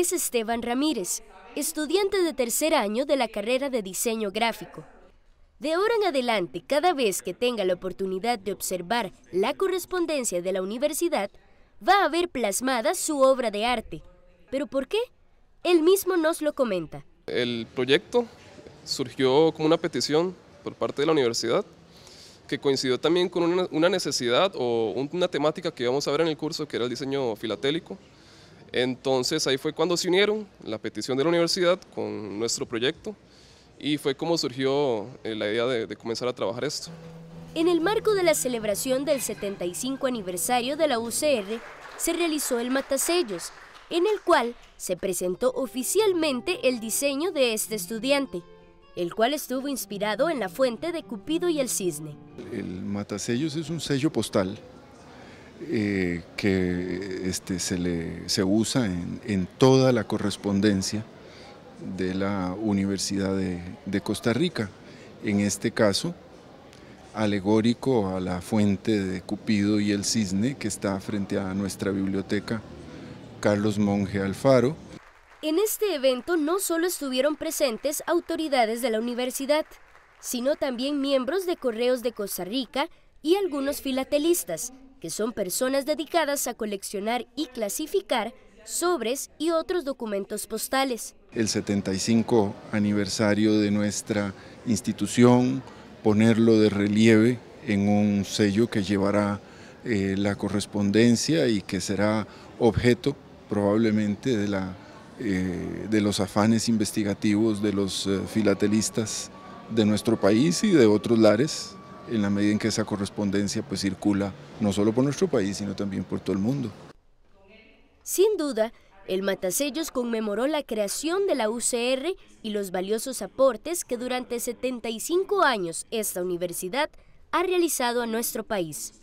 es Esteban Ramírez, estudiante de tercer año de la carrera de diseño gráfico. De ahora en adelante, cada vez que tenga la oportunidad de observar la correspondencia de la universidad, va a ver plasmada su obra de arte. ¿Pero por qué? Él mismo nos lo comenta. El proyecto surgió como una petición por parte de la universidad, que coincidió también con una, necesidad o una temática que íbamos a ver en el curso, que era el diseño filatélico. Entonces ahí fue cuando se unieron la petición de la universidad con nuestro proyecto y fue como surgió eh, la idea de, comenzar a trabajar esto. En el marco de la celebración del 75 aniversario de la UCR, se realizó el Matasellos, en el cual se presentó oficialmente el diseño de este estudiante, el cual estuvo inspirado en la fuente de Cupido y el Cisne. El Matasellos es un sello postal eh, que este, se, usa en, toda la correspondencia de la Universidad de, de, Costa Rica. En este caso, alegórico a la fuente de Cupido y el cisne que está frente a nuestra biblioteca Carlos Monge Alfaro. En este evento no solo estuvieron presentes autoridades de la universidad, sino también miembros de Correos de Costa Rica y algunos filatelistas, son personas dedicadas a coleccionar y clasificar sobres y otros documentos postales. El 75 aniversario de nuestra institución, ponerlo de relieve en un sello que llevará eh, la correspondencia y que será objeto probablemente de, la, eh, de los afanes investigativos de los eh, filatelistas de nuestro país y de otros lares en la medida en que esa correspondencia pues circula no solo por nuestro país, sino también por todo el mundo. Sin duda, el Matasellos conmemoró la creación de la UCR y los valiosos aportes que durante 75 años esta universidad ha realizado a nuestro país.